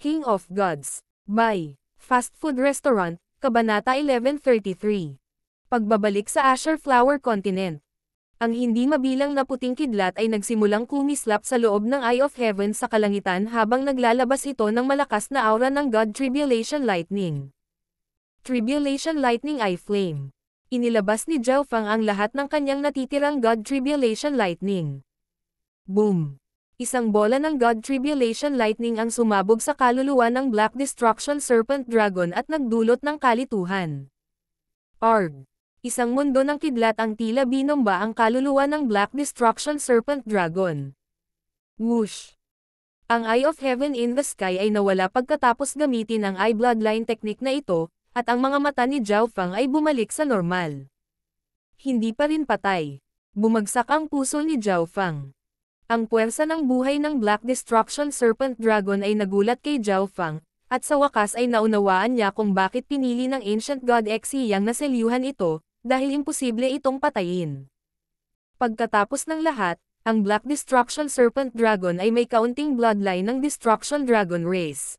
King of Gods by Fast Food Restaurant, Kabanata 1133. Pagbabalik sa Asher Flower Continent. Ang hindi mabilang na puting kidlat ay nagsimulang kumislap sa loob ng Eye of Heaven sa kalangitan habang naglalabas ito ng malakas na aura ng God Tribulation Lightning. Tribulation Lightning Eye Flame. Inilabas ni Zhao Fang ang lahat ng kanyang natitirang God Tribulation Lightning. Boom! isang bola ng God Tribulation Lightning ang sumabog sa kaluluwa ng Black Destruction Serpent Dragon at nagdulot ng kalituhan. Arg. Isang mundo ng kidlat ang tila binomba ang kaluluwa ng Black Destruction Serpent Dragon. Whoosh! Ang Eye of Heaven in the Sky ay nawala pagkatapos gamitin ang Eye Bloodline technique na ito, at ang mga mata ni Zhao Fang ay bumalik sa normal. Hindi pa rin patay. Bumagsak ang puso ni Zhao Fang. Ang puwersa ng buhay ng Black Destruction Serpent Dragon ay nagulat kay Zhao Fang, at sa wakas ay naunawaan niya kung bakit pinili ng Ancient God Xiyang na selyuhan ito, dahil imposible itong patayin. Pagkatapos ng lahat, ang Black Destruction Serpent Dragon ay may kaunting bloodline ng Destruction Dragon Race.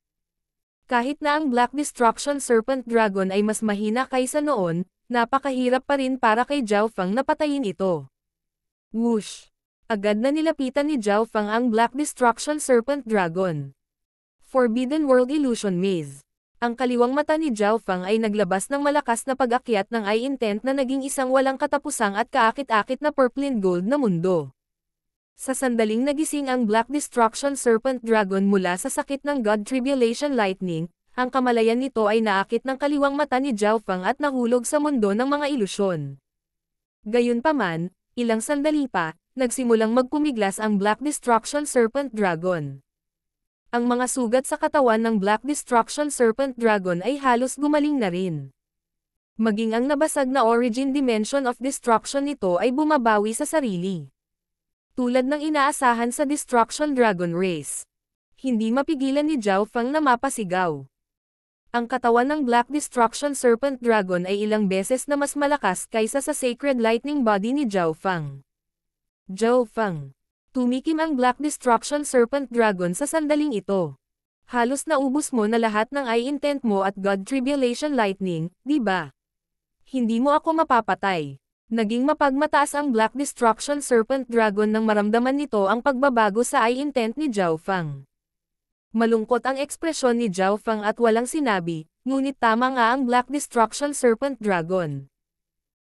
Kahit na ang Black Destruction Serpent Dragon ay mas mahina kaysa noon, napakahirap pa rin para kay Zhao Fang na patayin ito. Whoosh! Agad na nilapitan ni Zhao Fang ang Black Destruction Serpent Dragon. Forbidden World Illusion Maze ang kaliwang mata ni Zhao Fang ay naglabas ng malakas na pag-akyat ng eye intent na naging isang walang katapusang at kaakit-akit na purple and gold na mundo. Sa sandaling nagising ang Black Destruction Serpent Dragon mula sa sakit ng God Tribulation Lightning, ang kamalayan nito ay naakit ng kaliwang mata ni Zhao Fang at nahulog sa mundo ng mga ilusyon. Gayunpaman, ilang sandali pa, nagsimulang magpumiglas ang Black Destruction Serpent Dragon. Ang mga sugat sa katawan ng Black Destruction Serpent Dragon ay halos gumaling na rin. Maging ang nabasag na origin dimension of destruction nito ay bumabawi sa sarili. Tulad ng inaasahan sa Destruction Dragon Race. Hindi mapigilan ni Zhao Fang na mapasigaw. Ang katawan ng Black Destruction Serpent Dragon ay ilang beses na mas malakas kaysa sa Sacred Lightning Body ni Zhao Fang. Zhou Fang. Tumikim ang Black Destruction Serpent Dragon sa sandaling ito. Halos naubos mo na lahat ng eye intent mo at God Tribulation Lightning, di ba? Hindi mo ako mapapatay. Naging mapagmataas ang Black Destruction Serpent Dragon nang maramdaman nito ang pagbabago sa eye intent ni Zhao Fang. Malungkot ang ekspresyon ni Zhao Fang at walang sinabi, ngunit tama nga ang Black Destruction Serpent Dragon.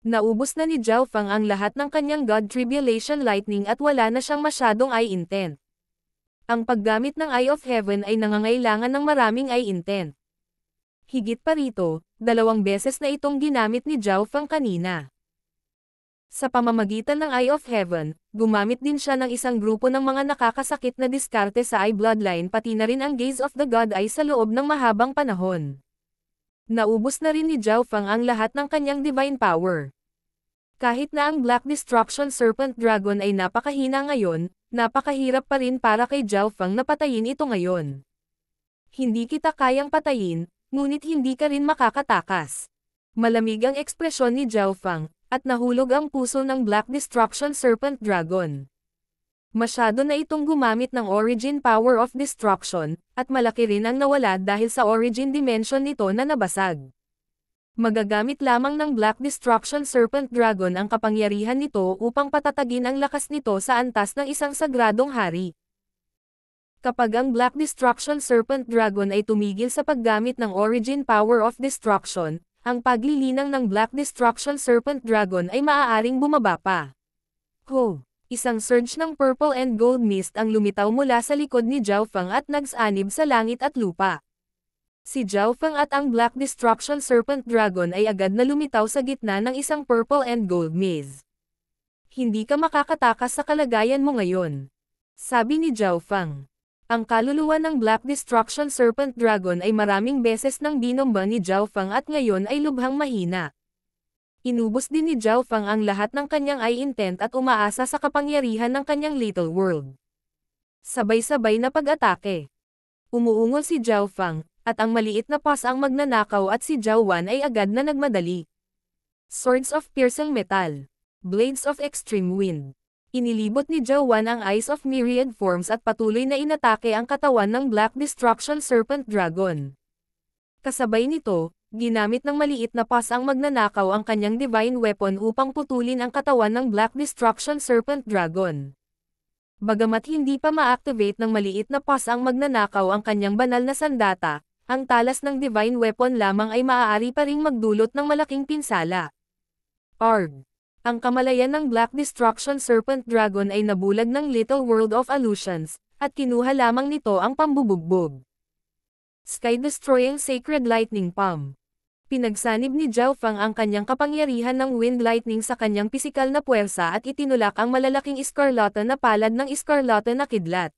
Naubos na ni Zhao Fang ang lahat ng kanyang God Tribulation Lightning at wala na siyang masyadong eye intent. Ang paggamit ng Eye of Heaven ay nangangailangan ng maraming eye intent. Higit pa rito, dalawang beses na itong ginamit ni Zhao Fang kanina. Sa pamamagitan ng Eye of Heaven, gumamit din siya ng isang grupo ng mga nakakasakit na diskarte sa Eye Bloodline pati na rin ang Gaze of the God Eye sa loob ng mahabang panahon. Naubos na rin ni Zhao Fang ang lahat ng kanyang divine power. Kahit na ang Black Destruction Serpent Dragon ay napakahina ngayon, napakahirap pa rin para kay Zhao Fang na patayin ito ngayon. Hindi kita kayang patayin, ngunit hindi ka rin makakatakas. Malamig ang ekspresyon ni Zhao Fang, at nahulog ang puso ng Black Destruction Serpent Dragon. Masyado na itong gumamit ng origin power of destruction, at malaki rin ang nawala dahil sa origin dimension nito na nabasag. Magagamit lamang ng Black Destruction Serpent Dragon ang kapangyarihan nito upang patatagin ang lakas nito sa antas ng isang sagradong hari. Kapag ang Black Destruction Serpent Dragon ay tumigil sa paggamit ng Origin Power of Destruction, ang paglilinang ng Black Destruction Serpent Dragon ay maaaring bumaba pa. Ho! Oh isang surge ng purple and gold mist ang lumitaw mula sa likod ni Zhao Fang at nagsanib sa langit at lupa. Si Zhao Fang at ang Black Destruction Serpent Dragon ay agad na lumitaw sa gitna ng isang purple and gold maze. Hindi ka makakatakas sa kalagayan mo ngayon. Sabi ni Zhao Fang. Ang kaluluwa ng Black Destruction Serpent Dragon ay maraming beses nang binomba ni Zhao Fang at ngayon ay lubhang mahina. Inubos din ni Zhao Fang ang lahat ng kanyang eye intent at umaasa sa kapangyarihan ng kanyang little world. Sabay-sabay na pag-atake. Umuungol si Zhao Fang, at ang maliit na pas ang magnanakaw at si Zhao Wan ay agad na nagmadali. Swords of Piercing Metal. Blades of Extreme Wind. Inilibot ni Wan ang Eyes of Myriad Forms at patuloy na inatake ang katawan ng Black Destruction Serpent Dragon. Kasabay nito, ginamit ng maliit na pas ang magnanakaw ang kanyang divine weapon upang putulin ang katawan ng Black Destruction Serpent Dragon. Bagamat hindi pa ma-activate ng maliit na pas ang magnanakaw ang kanyang banal na sandata, ang talas ng divine weapon lamang ay maaari pa ring magdulot ng malaking pinsala. Arg! Ang kamalayan ng Black Destruction Serpent Dragon ay nabulag ng Little World of Allusions, at kinuha lamang nito ang pambubugbog. Sky Destroying Sacred Lightning Palm Pinagsanib ni Zhao Fang ang kanyang kapangyarihan ng wind lightning sa kanyang pisikal na puwersa at itinulak ang malalaking iskarlata na palad ng iskarlata na kidlat.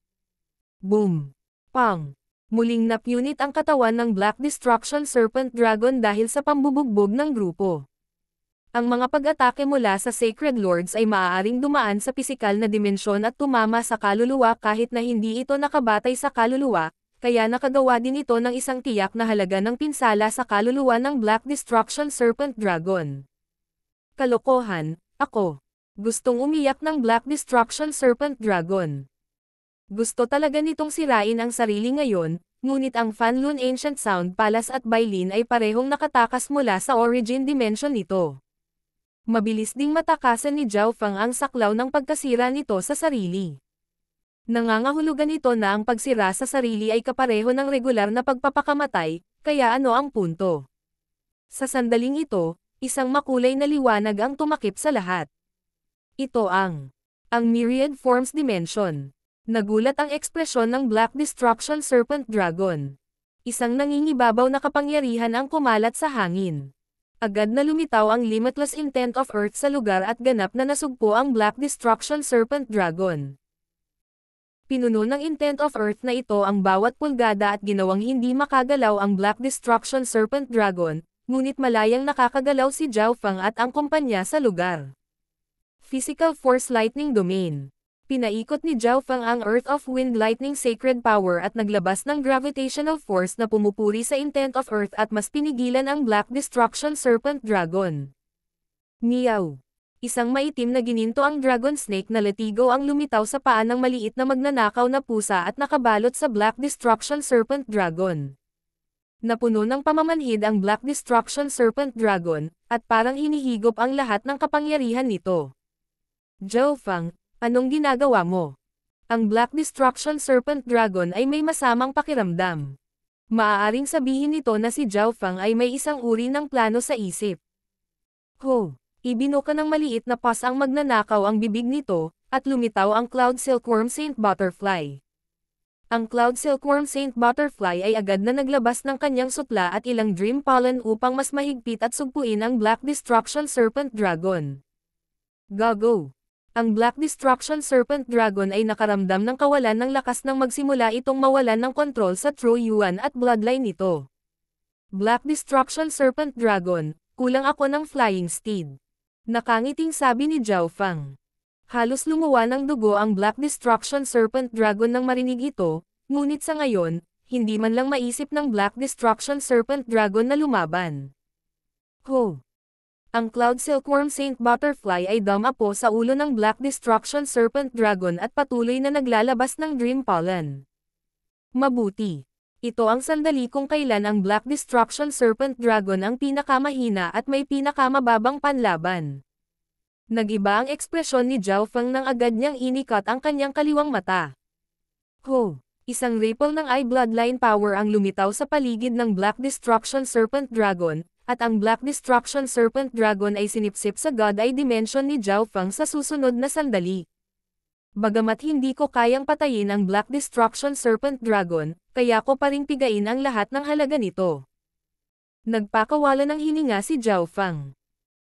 Boom! Pang! Muling napunit ang katawan ng Black Destruction Serpent Dragon dahil sa pambubugbog ng grupo. Ang mga pag-atake mula sa Sacred Lords ay maaaring dumaan sa pisikal na dimensyon at tumama sa kaluluwa kahit na hindi ito nakabatay sa kaluluwa, kaya nakagawa din ito ng isang tiyak na halaga ng pinsala sa kaluluwa ng Black Destruction Serpent Dragon. Kalokohan, ako. Gustong umiyak ng Black Destruction Serpent Dragon. Gusto talaga nitong sirain ang sarili ngayon, ngunit ang Fanlun Ancient Sound Palace at Bailin ay parehong nakatakas mula sa origin dimension nito. Mabilis ding matakasan ni Zhao Fang ang saklaw ng pagkasira nito sa sarili. Nangangahulugan ito na ang pagsira sa sarili ay kapareho ng regular na pagpapakamatay, kaya ano ang punto? Sa sandaling ito, isang makulay na liwanag ang tumakip sa lahat. Ito ang ang Myriad Forms Dimension. Nagulat ang ekspresyon ng Black Destruction Serpent Dragon. Isang nangingibabaw na kapangyarihan ang kumalat sa hangin. Agad na lumitaw ang limitless intent of Earth sa lugar at ganap na nasugpo ang Black Destruction Serpent Dragon. Pinuno ng intent of earth na ito ang bawat pulgada at ginawang hindi makagalaw ang Black Destruction Serpent Dragon, ngunit malayang nakakagalaw si Zhao Fang at ang kumpanya sa lugar. Physical Force Lightning Domain Pinaikot ni Zhao Fang ang Earth of Wind Lightning Sacred Power at naglabas ng gravitational force na pumupuri sa intent of Earth at mas pinigilan ang Black Destruction Serpent Dragon. Miaw isang maitim na gininto ang dragon snake na latigo ang lumitaw sa paa ng maliit na magnanakaw na pusa at nakabalot sa Black Destruction Serpent Dragon. Napuno ng pamamanhid ang Black Destruction Serpent Dragon, at parang hinihigop ang lahat ng kapangyarihan nito. Zhou Fang, anong ginagawa mo? Ang Black Destruction Serpent Dragon ay may masamang pakiramdam. Maaaring sabihin nito na si Zhao Fang ay may isang uri ng plano sa isip. Ho! Ibinuka ng maliit na pas ang magnanakaw ang bibig nito, at lumitaw ang Cloud Silkworm Saint Butterfly. Ang Cloud Silkworm Saint Butterfly ay agad na naglabas ng kanyang sutla at ilang Dream Pollen upang mas mahigpit at sugpuin ang Black Destruction Serpent Dragon. Gago! Ang Black Destruction Serpent Dragon ay nakaramdam ng kawalan ng lakas nang magsimula itong mawalan ng kontrol sa True Yuan at bloodline nito. Black Destruction Serpent Dragon, kulang ako ng Flying Steed. Nakangiting sabi ni Zhao Fang. Halos lumuwa ng dugo ang Black Destruction Serpent Dragon nang marinig ito, ngunit sa ngayon, hindi man lang maisip ng Black Destruction Serpent Dragon na lumaban. Ho! Ang Cloud Silkworm Saint Butterfly ay dumapo sa ulo ng Black Destruction Serpent Dragon at patuloy na naglalabas ng Dream Pollen. Mabuti! Ito ang sandali kung kailan ang Black Destruction Serpent Dragon ang pinakamahina at may pinakamababang panlaban. Nagiba ang ekspresyon ni Zhao Feng nang agad niyang inikat ang kanyang kaliwang mata. Ho! Isang ripple ng eye bloodline power ang lumitaw sa paligid ng Black Destruction Serpent Dragon, at ang Black Destruction Serpent Dragon ay sinipsip sa God Eye Dimension ni Zhao Feng sa susunod na sandali. Bagamat hindi ko kayang patayin ang Black Destruction Serpent Dragon, kaya ko pa rin pigain ang lahat ng halaga nito. Nagpakawala ng hininga si Zhao Fang.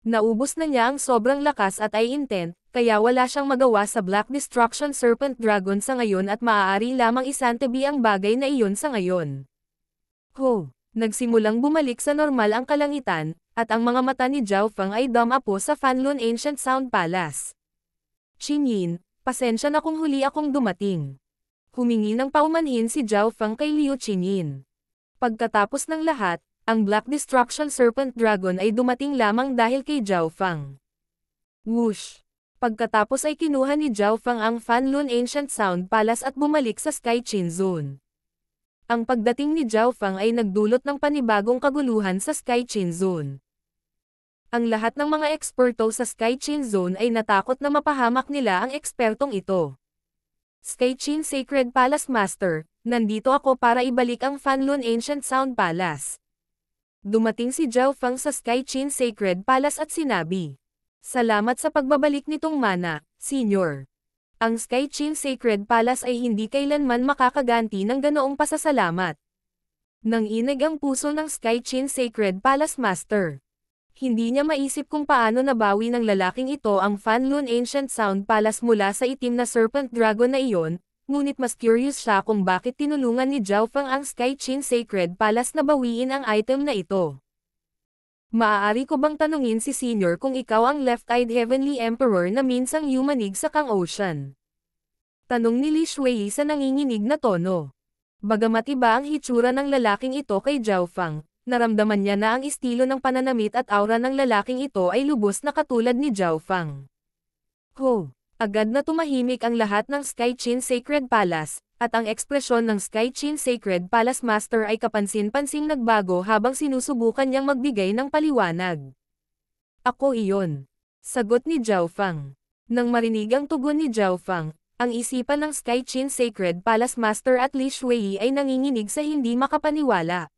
Naubos na niya ang sobrang lakas at ay intent, kaya wala siyang magawa sa Black Destruction Serpent Dragon sa ngayon at maaari lamang isantabi ang bagay na iyon sa ngayon. Ho! Nagsimulang bumalik sa normal ang kalangitan, at ang mga mata ni Zhao Fang ay dumapo sa Fanlun Ancient Sound Palace. Yin, pasensya na kung huli akong dumating. Humingi ng paumanhin si Zhao Fang kay Liu Qingyin. Pagkatapos ng lahat, ang Black Destruction Serpent Dragon ay dumating lamang dahil kay Zhao Fang. Whoosh! Pagkatapos ay kinuha ni Zhao Fang ang Fanlun Ancient Sound Palace at bumalik sa Sky Chin Zone. Ang pagdating ni Zhao Fang ay nagdulot ng panibagong kaguluhan sa Sky Chin Zone ang lahat ng mga eksperto sa Skychain Zone ay natakot na mapahamak nila ang ekspertong ito. Skychain Sacred Palace Master, nandito ako para ibalik ang Fanlun Ancient Sound Palace. Dumating si Zhao Fang sa Skychain Sacred Palace at sinabi, Salamat sa pagbabalik nitong mana, Senior. Ang Skychain Sacred Palace ay hindi kailanman makakaganti ng ganoong pasasalamat. Nang inag ang puso ng Skychain Sacred Palace Master. Hindi niya maisip kung paano nabawi ng lalaking ito ang Fanlun Ancient Sound Palace mula sa itim na Serpent Dragon na iyon, ngunit mas curious siya kung bakit tinulungan ni Zhao Feng ang Sky Chin Sacred Palace na bawiin ang item na ito. Maaari ko bang tanungin si Senior kung ikaw ang left-eyed Heavenly Emperor na minsang humanig sa Kang Ocean? Tanong ni Li Shui sa nanginginig na tono. Bagamat iba ang hitsura ng lalaking ito kay Zhao Fang, naramdaman niya na ang estilo ng pananamit at aura ng lalaking ito ay lubos na katulad ni Zhao Fang. Ho! Agad na tumahimik ang lahat ng Sky Chin Sacred Palace, at ang ekspresyon ng Sky Chin Sacred Palace Master ay kapansin-pansing nagbago habang sinusubukan niyang magbigay ng paliwanag. Ako iyon. Sagot ni Zhao Fang. Nang marinig ang tugon ni Zhao Fang, ang isipan ng Sky Chin Sacred Palace Master at Li Shui ay nanginginig sa hindi makapaniwala.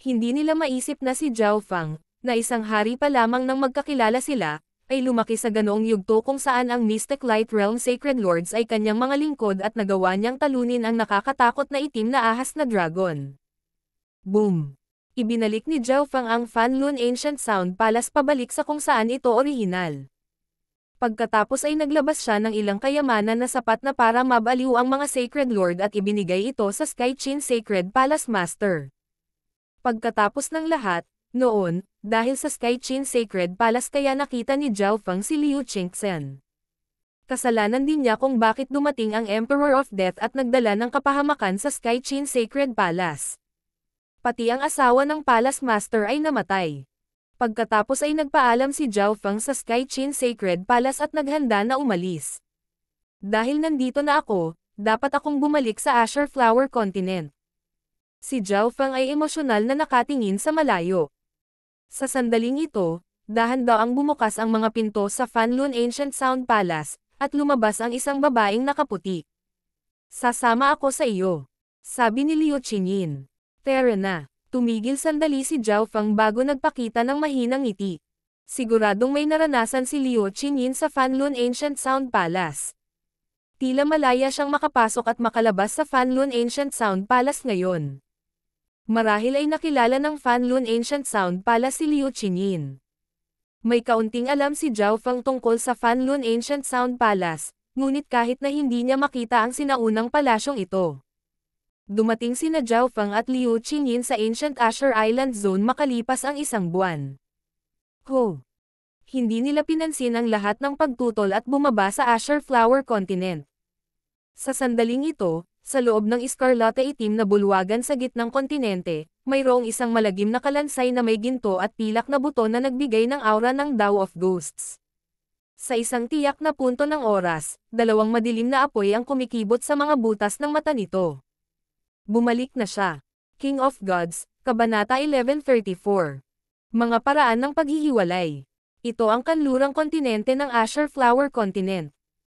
Hindi nila maisip na si Zhao Fang, na isang hari pa lamang nang magkakilala sila, ay lumaki sa ganoong yugto kung saan ang Mystic Light Realm Sacred Lords ay kanyang mga lingkod at nagawa niyang talunin ang nakakatakot na itim na ahas na dragon. Boom! Ibinalik ni Zhao Fang ang Fanlun Ancient Sound Palace pabalik sa kung saan ito orihinal. Pagkatapos ay naglabas siya ng ilang kayamanan na sapat na para mabaliw ang mga Sacred Lord at ibinigay ito sa Sky Chin Sacred Palace Master. Pagkatapos ng lahat, noon, dahil sa Sky Sacred Palace kaya nakita ni Zhao Feng si Liu Qingxen. Kasalanan din niya kung bakit dumating ang Emperor of Death at nagdala ng kapahamakan sa Sky Sacred Palace. Pati ang asawa ng Palace Master ay namatay. Pagkatapos ay nagpaalam si Zhao Feng sa Sky Sacred Palace at naghanda na umalis. Dahil nandito na ako, dapat akong bumalik sa Asher Flower Continent si Zhao Fang ay emosyonal na nakatingin sa malayo. Sa sandaling ito, dahan daw ang bumukas ang mga pinto sa Fanlun Ancient Sound Palace, at lumabas ang isang babaeng nakaputi. Sasama ako sa iyo. Sabi ni Liu Qingyin. Tara na. Tumigil sandali si Zhao Fang bago nagpakita ng mahinang ngiti. Siguradong may naranasan si Liu Qingyin sa Fanlun Ancient Sound Palace. Tila malaya siyang makapasok at makalabas sa Fanlun Ancient Sound Palace ngayon. Marahil ay nakilala ng Fanlun Ancient Sound pala si Liu Qinyin. May kaunting alam si Zhao Feng tungkol sa Fanlun Ancient Sound Palace, ngunit kahit na hindi niya makita ang sinaunang palasyong ito. Dumating sina Zhao Feng at Liu Qinyin sa Ancient Asher Island Zone makalipas ang isang buwan. Ho! Hindi nila pinansin ang lahat ng pagtutol at bumaba sa Asher Flower Continent. Sa sandaling ito, sa loob ng iskarlata itim na bulwagan sa gitnang kontinente, mayroong isang malagim na kalansay na may ginto at pilak na buto na nagbigay ng aura ng Tao of Ghosts. Sa isang tiyak na punto ng oras, dalawang madilim na apoy ang kumikibot sa mga butas ng mata nito. Bumalik na siya. King of Gods, Kabanata 1134. Mga paraan ng paghihiwalay. Ito ang kanlurang kontinente ng Asher Flower Continent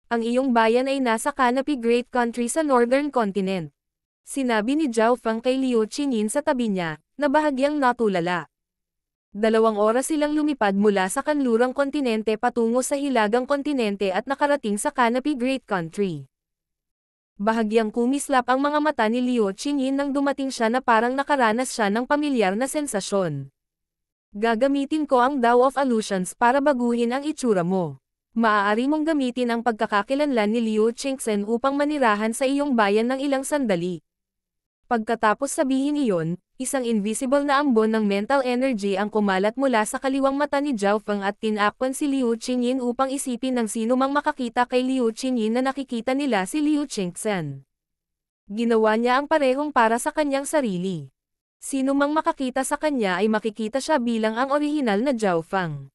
ang iyong bayan ay nasa canopy great country sa northern continent. Sinabi ni Zhao Fang kay Liu Qingyin sa tabi niya, na bahagyang natulala. Dalawang oras silang lumipad mula sa kanlurang kontinente patungo sa hilagang kontinente at nakarating sa canopy great country. Bahagyang kumislap ang mga mata ni Liu Qingyin nang dumating siya na parang nakaranas siya ng pamilyar na sensasyon. Gagamitin ko ang Dao of Allusions para baguhin ang itsura mo maaari mong gamitin ang pagkakakilanlan ni Liu Chingsen upang manirahan sa iyong bayan ng ilang sandali. Pagkatapos sabihin iyon, isang invisible na ambon ng mental energy ang kumalat mula sa kaliwang mata ni Zhao Feng at tinakpan si Liu Qingyin upang isipin ng sino mang makakita kay Liu Qingyin na nakikita nila si Liu Qingsen. Ginawa niya ang parehong para sa kanyang sarili. Sino mang makakita sa kanya ay makikita siya bilang ang orihinal na Zhao Fang.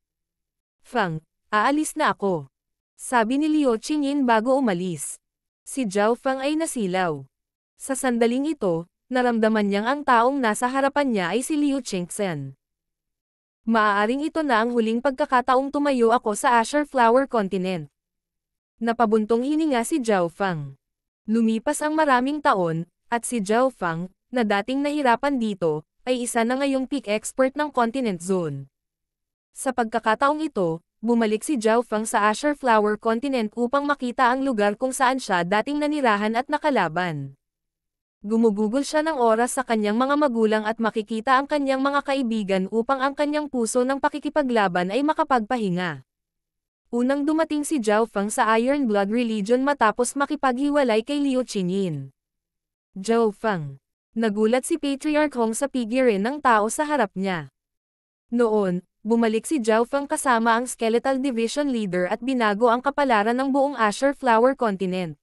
Fang, Aalis na ako. Sabi ni Liu Qingyin bago umalis. Si Zhao Fang ay nasilaw. Sa sandaling ito, naramdaman niyang ang taong nasa harapan niya ay si Liu Qingxian. Maaaring ito na ang huling pagkakataong tumayo ako sa Asher Flower Continent. Napabuntong hininga si Zhao Fang. Lumipas ang maraming taon, at si Zhao Fang, na dating nahirapan dito, ay isa na ngayong peak expert ng Continent Zone. Sa pagkakataong ito, bumalik si Zhao Fang sa Asher Flower Continent upang makita ang lugar kung saan siya dating nanirahan at nakalaban. Gumugugol siya ng oras sa kanyang mga magulang at makikita ang kanyang mga kaibigan upang ang kanyang puso ng pakikipaglaban ay makapagpahinga. Unang dumating si Zhao Fang sa Iron Blood Religion matapos makipaghiwalay kay Liu Qinyin. Zhao Fang. Nagulat si Patriarch Hong sa pigirin ng tao sa harap niya. Noon, bumalik si Zhao Feng kasama ang Skeletal Division Leader at binago ang kapalaran ng buong Asher Flower Continent.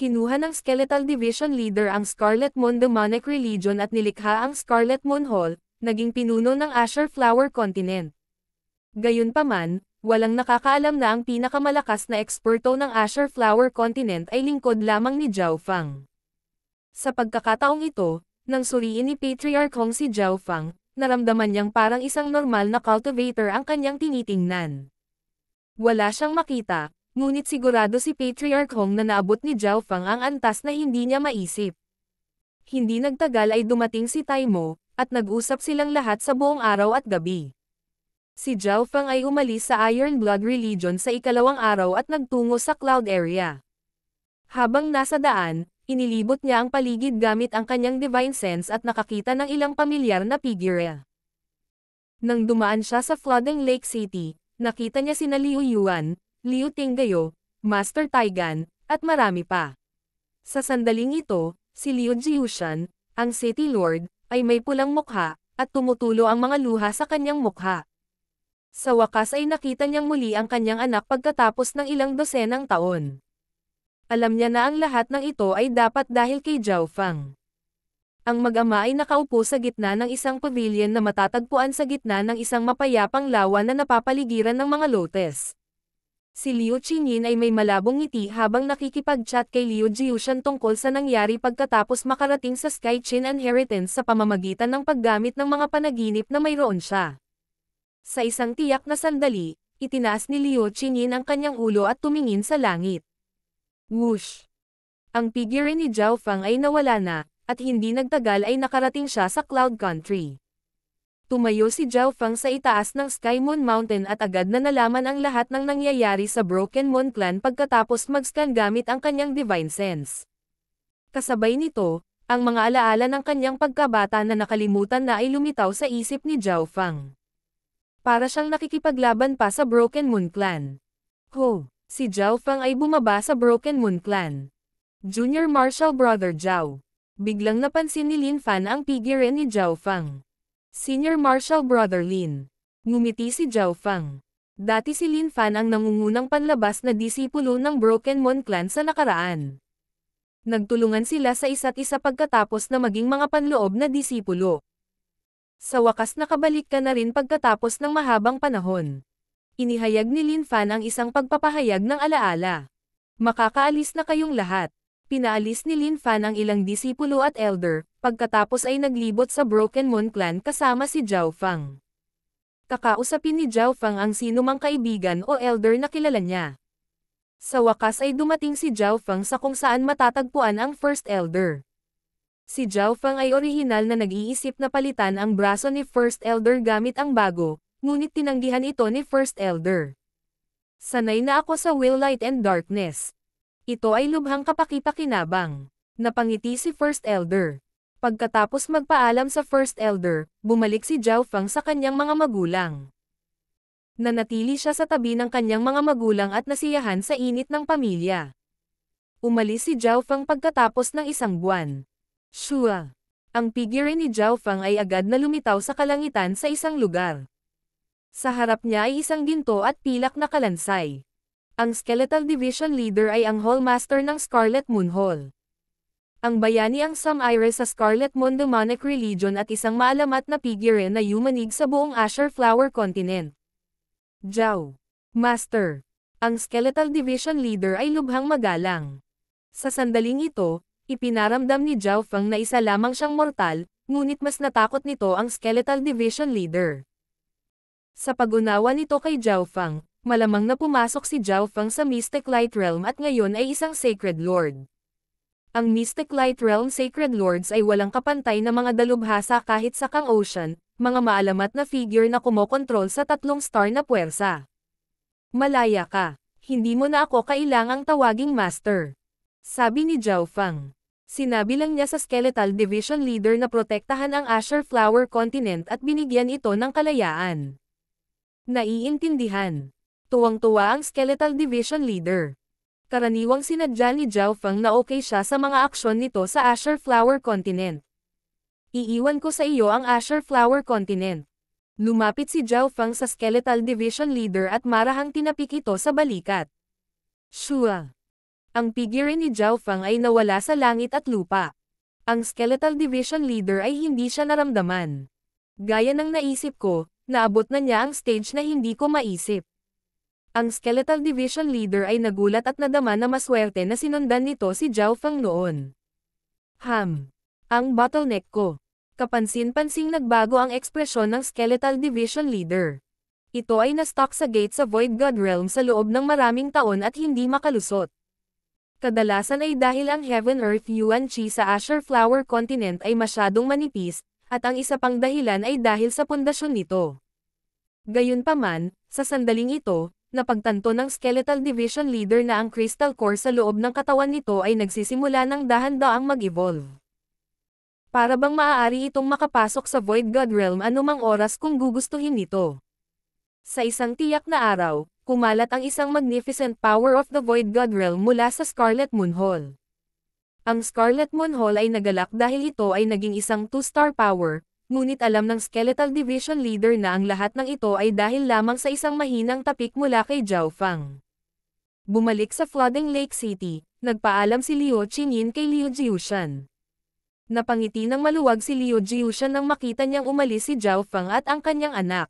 Kinuha ng Skeletal Division Leader ang Scarlet Moon Demonic Religion at nilikha ang Scarlet Moon Hall, naging pinuno ng Asher Flower Continent. Gayunpaman, walang nakakaalam na ang pinakamalakas na eksperto ng Asher Flower Continent ay lingkod lamang ni Zhao Fang. Sa pagkakataong ito, nang suriin ni Patriarch Hong si Zhao Fang, naramdaman niyang parang isang normal na cultivator ang kanyang tinitingnan. Wala siyang makita, ngunit sigurado si Patriarch Hong na naabot ni Zhao Fang ang antas na hindi niya maisip. Hindi nagtagal ay dumating si Taimo, at nag-usap silang lahat sa buong araw at gabi. Si Zhao Fang ay umalis sa Iron Blood Religion sa ikalawang araw at nagtungo sa Cloud Area. Habang nasa daan, Inilibot niya ang paligid gamit ang kanyang divine sense at nakakita ng ilang pamilyar na figure. Nang dumaan siya sa flooding Lake City, nakita niya sina Liu Yuan, Liu Tinggayo, Master Taigan, at marami pa. Sa sandaling ito, si Liu Jiushan, ang City Lord, ay may pulang mukha, at tumutulo ang mga luha sa kanyang mukha. Sa wakas ay nakita niyang muli ang kanyang anak pagkatapos ng ilang dosenang taon. Alam niya na ang lahat ng ito ay dapat dahil kay Zhao Fang. Ang mag-ama ay nakaupo sa gitna ng isang pavilion na matatagpuan sa gitna ng isang mapayapang lawa na napapaligiran ng mga lotes. Si Liu Qingyin ay may malabong ngiti habang nakikipag-chat kay Liu Jiushan tungkol sa nangyari pagkatapos makarating sa Sky Chin Inheritance sa pamamagitan ng paggamit ng mga panaginip na mayroon siya. Sa isang tiyak na sandali, itinaas ni Liu Qingyin ang kanyang ulo at tumingin sa langit. Whoosh! Ang figure ni Zhao Fang ay nawala na, at hindi nagtagal ay nakarating siya sa Cloud Country. Tumayo si Zhao Fang sa itaas ng Sky Moon Mountain at agad na nalaman ang lahat ng nangyayari sa Broken Moon Clan pagkatapos mag-scan gamit ang kanyang Divine Sense. Kasabay nito, ang mga alaala ng kanyang pagkabata na nakalimutan na ay lumitaw sa isip ni Zhao Fang. Para siyang nakikipaglaban pa sa Broken Moon Clan. Ho! si Zhao Fang ay bumaba sa Broken Moon Clan. Junior Martial Brother Zhao. Biglang napansin ni Lin Fan ang pigirin ni Zhao Fang. Senior Martial Brother Lin. Ngumiti si Zhao Fang. Dati si Lin Fan ang nangungunang panlabas na disipulo ng Broken Moon Clan sa nakaraan. Nagtulungan sila sa isa't isa pagkatapos na maging mga panloob na disipulo. Sa wakas nakabalik ka na rin pagkatapos ng mahabang panahon inihayag ni Lin Fan ang isang pagpapahayag ng alaala. Makakaalis na kayong lahat. Pinaalis ni Lin Fan ang ilang disipulo at elder, pagkatapos ay naglibot sa Broken Moon Clan kasama si Zhao Fang. Kakausapin ni Zhao Fang ang sino mang kaibigan o elder na kilala niya. Sa wakas ay dumating si Zhao Fang sa kung saan matatagpuan ang First Elder. Si Zhao Fang ay orihinal na nag-iisip na palitan ang braso ni First Elder gamit ang bago, ngunit tinanggihan ito ni First Elder. Sanay na ako sa Will Light and Darkness. Ito ay lubhang kapakipakinabang. pakinabang Napangiti si First Elder. Pagkatapos magpaalam sa First Elder, bumalik si Zhao Fang sa kanyang mga magulang. Nanatili siya sa tabi ng kanyang mga magulang at nasiyahan sa init ng pamilya. Umalis si Zhao Fang pagkatapos ng isang buwan. Shua! Ang figure ni Zhao Fang ay agad na lumitaw sa kalangitan sa isang lugar. Sa harap niya ay isang ginto at pilak na kalansay. Ang Skeletal Division Leader ay ang Hallmaster ng Scarlet Moon Hall. Ang bayani ang Sam Iris sa Scarlet Moon Demonic Religion at isang maalamat na figure na yumanig sa buong Asher Flower Continent. Jow. Master. Ang Skeletal Division Leader ay lubhang magalang. Sa sandaling ito, ipinaramdam ni Zhao Feng na isa lamang siyang mortal, ngunit mas natakot nito ang Skeletal Division Leader. Sa pag-unawa nito kay Zhao Fang, malamang na pumasok si Zhao Fang sa Mystic Light Realm at ngayon ay isang Sacred Lord. Ang Mystic Light Realm Sacred Lords ay walang kapantay na mga dalubhasa kahit sa Kang Ocean, mga maalamat na figure na kumokontrol sa tatlong star na puwersa. Malaya ka. Hindi mo na ako kailangang tawaging master. Sabi ni Zhao Fang. Sinabi lang niya sa Skeletal Division Leader na protektahan ang Asher Flower Continent at binigyan ito ng kalayaan. Naiintindihan. Tuwang-tuwa ang skeletal division leader. Karaniwang sinadya ni Zhao Feng na okay siya sa mga aksyon nito sa Asher Flower Continent. Iiwan ko sa iyo ang Asher Flower Continent. Lumapit si Zhao Feng sa skeletal division leader at marahang tinapik ito sa balikat. Shua. Ang figure ni Zhao Feng ay nawala sa langit at lupa. Ang skeletal division leader ay hindi siya naramdaman. Gaya ng naisip ko, naabot na niya ang stage na hindi ko maisip. Ang skeletal division leader ay nagulat at nadama na maswerte na sinundan nito si Zhao Fang noon. Ham. Ang bottleneck ko. Kapansin-pansing nagbago ang ekspresyon ng skeletal division leader. Ito ay na nastock sa gate sa Void God Realm sa loob ng maraming taon at hindi makalusot. Kadalasan ay dahil ang Heaven Earth Yuan Chi sa Asher Flower Continent ay masyadong manipis, at ang isa pang dahilan ay dahil sa pundasyon nito. Gayunpaman, sa sandaling ito, napagtanto ng skeletal division leader na ang crystal core sa loob ng katawan nito ay nagsisimula ng dahan-daang mag-evolve. Para bang maaari itong makapasok sa Void God Realm anumang oras kung gugustuhin nito. Sa isang tiyak na araw, kumalat ang isang magnificent power of the Void God Realm mula sa Scarlet Moonhole. Ang Scarlet Hall ay nagalak dahil ito ay naging isang two-star power, ngunit alam ng Skeletal Division Leader na ang lahat ng ito ay dahil lamang sa isang mahinang tapik mula kay Zhao Fang. Bumalik sa flooding Lake City, nagpaalam si Liu Qingyin kay Liu Jiushan. Napangiti ng maluwag si Liu Jiushan nang makita niyang umalis si Zhao Fang at ang kanyang anak.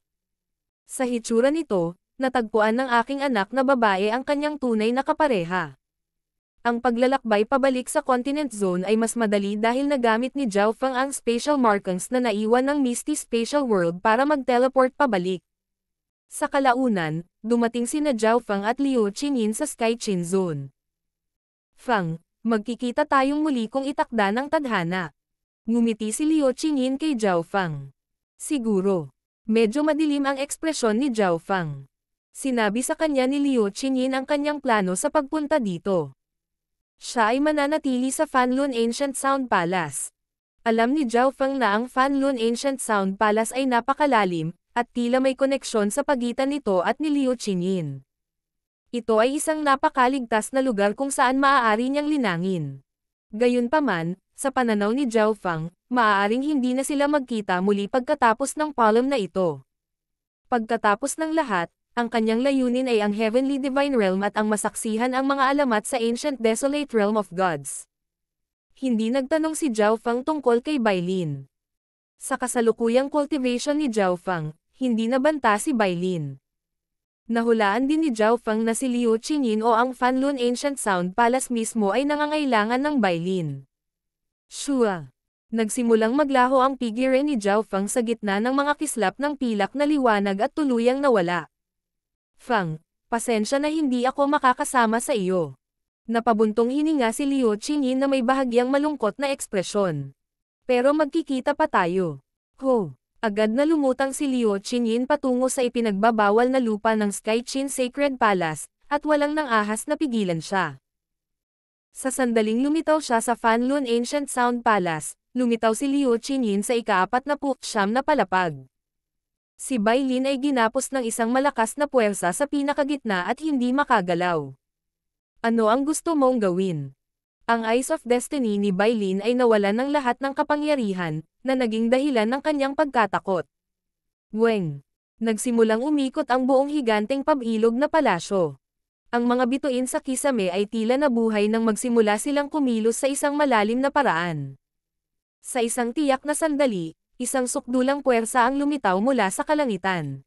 Sa hitsura nito, natagpuan ng aking anak na babae ang kanyang tunay na kapareha ang paglalakbay pabalik sa continent zone ay mas madali dahil nagamit ni Zhao Feng ang spatial markings na naiwan ng Misty Spatial World para mag-teleport pabalik. Sa kalaunan, dumating sina Zhao Feng at Liu Qingyin sa Sky Chin Zone. Fang, magkikita tayong muli kung itakda ng tadhana. Ngumiti si Liu Qingyin kay Zhao Feng. Siguro. Medyo madilim ang ekspresyon ni Zhao Feng. Sinabi sa kanya ni Liu Qingyin ang kanyang plano sa pagpunta dito. Siya ay mananatili sa Fanlun Ancient Sound Palace. Alam ni Zhao Feng na ang Fanlun Ancient Sound Palace ay napakalalim, at tila may koneksyon sa pagitan nito at ni Liu Qingyin. Ito ay isang napakaligtas na lugar kung saan maaari niyang linangin. Gayunpaman, sa pananaw ni Zhao Feng, maaaring hindi na sila magkita muli pagkatapos ng palom na ito. Pagkatapos ng lahat, ang kanyang layunin ay ang heavenly divine realm at ang masaksihan ang mga alamat sa ancient desolate realm of gods. Hindi nagtanong si Zhao Fang tungkol kay Bailin. Sa kasalukuyang cultivation ni Zhao Fang, hindi nabanta si Bailin. Nahulaan din ni Zhao Fang na si Liu Qingyin o ang Fanlun Ancient Sound Palace mismo ay nangangailangan ng Bailin. Shua. Nagsimulang maglaho ang figure ni Zhao Fang sa gitna ng mga kislap ng pilak na liwanag at tuluyang nawala. Fang, pasensya na hindi ako makakasama sa iyo. Napabuntong hininga si Liu Qingyin na may bahagyang malungkot na ekspresyon. Pero magkikita pa tayo. Ho! Agad na lumutang si Liu Qingyin patungo sa ipinagbabawal na lupa ng Skychin Sacred Palace, at walang nang ahas na pigilan siya. Sa sandaling lumitaw siya sa Fanlun Ancient Sound Palace, lumitaw si Liu Qingyin sa ikaapat na puksyam na palapag. Si Bailin ay ginapos ng isang malakas na puwersa sa pinakagitna at hindi makagalaw. Ano ang gusto mong gawin? Ang Eyes of Destiny ni Bailin ay nawalan ng lahat ng kapangyarihan, na naging dahilan ng kanyang pagkatakot. Weng! Nagsimulang umikot ang buong higanteng pabilog na palasyo. Ang mga bituin sa kisame ay tila nabuhay nang magsimula silang kumilos sa isang malalim na paraan. Sa isang tiyak na sandali, isang sukdulang puwersa ang lumitaw mula sa kalangitan.